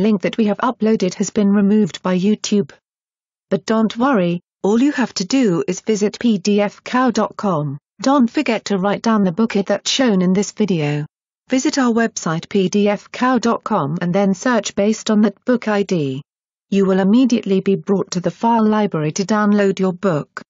link that we have uploaded has been removed by YouTube. But don't worry, all you have to do is visit pdfcow.com. Don't forget to write down the booklet that's shown in this video. Visit our website pdfcow.com and then search based on that book ID. You will immediately be brought to the file library to download your book.